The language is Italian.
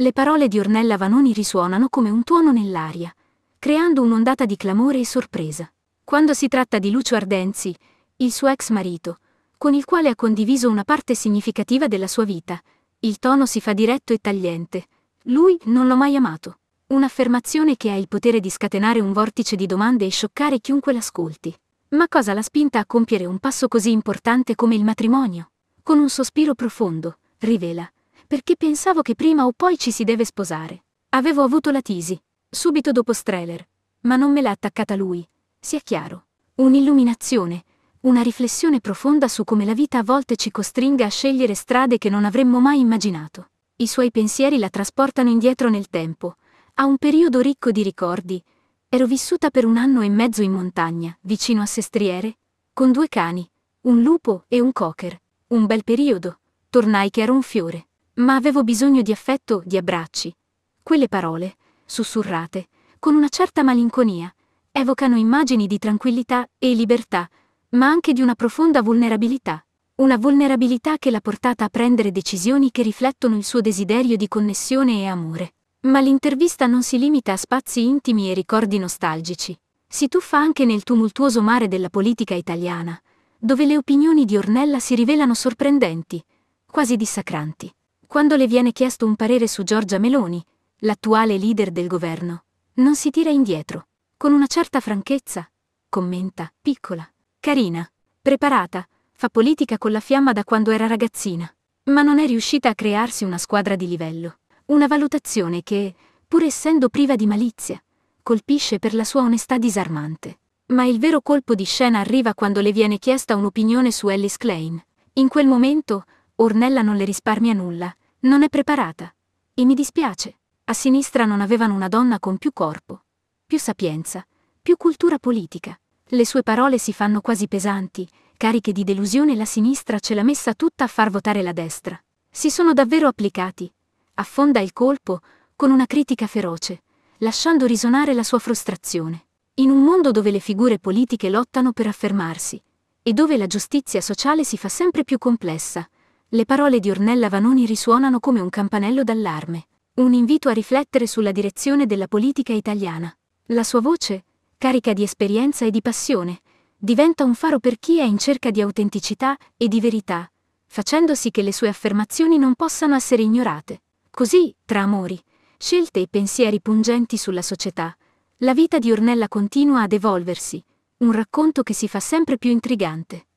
Le parole di Ornella Vanoni risuonano come un tuono nell'aria, creando un'ondata di clamore e sorpresa. Quando si tratta di Lucio Ardenzi, il suo ex marito, con il quale ha condiviso una parte significativa della sua vita, il tono si fa diretto e tagliente. Lui non l'ho mai amato. Un'affermazione che ha il potere di scatenare un vortice di domande e scioccare chiunque l'ascolti. Ma cosa l'ha spinta a compiere un passo così importante come il matrimonio? Con un sospiro profondo, rivela, perché pensavo che prima o poi ci si deve sposare. Avevo avuto la tisi, subito dopo Streller, ma non me l'ha attaccata lui, sia chiaro. Un'illuminazione, una riflessione profonda su come la vita a volte ci costringa a scegliere strade che non avremmo mai immaginato. I suoi pensieri la trasportano indietro nel tempo, a un periodo ricco di ricordi. Ero vissuta per un anno e mezzo in montagna, vicino a Sestriere, con due cani, un lupo e un cocker. Un bel periodo. Tornai che ero un fiore. Ma avevo bisogno di affetto, di abbracci. Quelle parole, sussurrate, con una certa malinconia, evocano immagini di tranquillità e libertà, ma anche di una profonda vulnerabilità. Una vulnerabilità che l'ha portata a prendere decisioni che riflettono il suo desiderio di connessione e amore. Ma l'intervista non si limita a spazi intimi e ricordi nostalgici. Si tuffa anche nel tumultuoso mare della politica italiana, dove le opinioni di Ornella si rivelano sorprendenti, quasi dissacranti. Quando le viene chiesto un parere su Giorgia Meloni, l'attuale leader del governo, non si tira indietro. Con una certa franchezza, commenta, piccola, carina, preparata, fa politica con la fiamma da quando era ragazzina, ma non è riuscita a crearsi una squadra di livello, una valutazione che, pur essendo priva di malizia, colpisce per la sua onestà disarmante. Ma il vero colpo di scena arriva quando le viene chiesta un'opinione su Alice Klein. In quel momento, Ornella non le risparmia nulla non è preparata. E mi dispiace. A sinistra non avevano una donna con più corpo, più sapienza, più cultura politica. Le sue parole si fanno quasi pesanti, cariche di delusione la sinistra ce l'ha messa tutta a far votare la destra. Si sono davvero applicati. Affonda il colpo con una critica feroce, lasciando risonare la sua frustrazione. In un mondo dove le figure politiche lottano per affermarsi e dove la giustizia sociale si fa sempre più complessa, le parole di Ornella Vanoni risuonano come un campanello d'allarme, un invito a riflettere sulla direzione della politica italiana. La sua voce, carica di esperienza e di passione, diventa un faro per chi è in cerca di autenticità e di verità, facendo sì che le sue affermazioni non possano essere ignorate. Così, tra amori, scelte e pensieri pungenti sulla società, la vita di Ornella continua ad evolversi, un racconto che si fa sempre più intrigante.